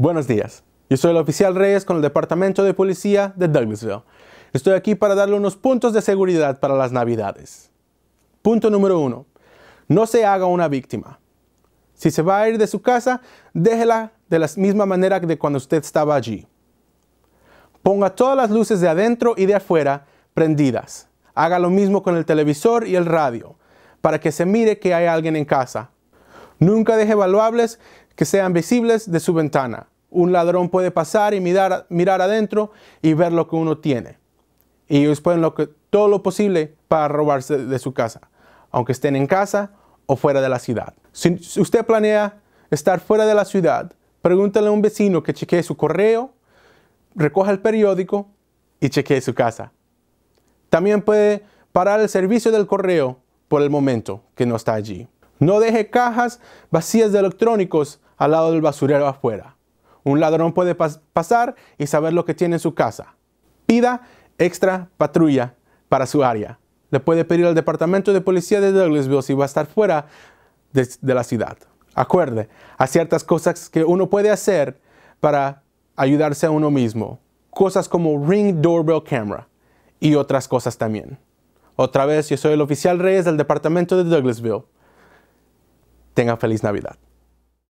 Buenos días, yo soy el oficial Reyes con el Departamento de Policía de Douglasville. Estoy aquí para darle unos puntos de seguridad para las Navidades. Punto número uno, no se haga una víctima. Si se va a ir de su casa, déjela de la misma manera que de cuando usted estaba allí. Ponga todas las luces de adentro y de afuera prendidas. Haga lo mismo con el televisor y el radio, para que se mire que hay alguien en casa Nunca deje valuables que sean visibles de su ventana. Un ladrón puede pasar y mirar, mirar adentro y ver lo que uno tiene. Y ellos pueden lo todo lo posible para robarse de su casa, aunque estén en casa o fuera de la ciudad. Si usted planea estar fuera de la ciudad, pregúntele a un vecino que chequee su correo, recoja el periódico y chequee su casa. También puede parar el servicio del correo por el momento que no está allí. No deje cajas vacías de electrónicos al lado del basurero afuera. Un ladrón puede pasar y saber lo que tiene en su casa. Pida extra patrulla para su área. Le puede pedir al departamento de policía de Douglasville si va a estar fuera de, de la ciudad. Acuerde a ciertas cosas que uno puede hacer para ayudarse a uno mismo. Cosas como Ring Doorbell Camera y otras cosas también. Otra vez, yo soy el oficial Reyes del departamento de Douglasville. Tenga feliz Navidad.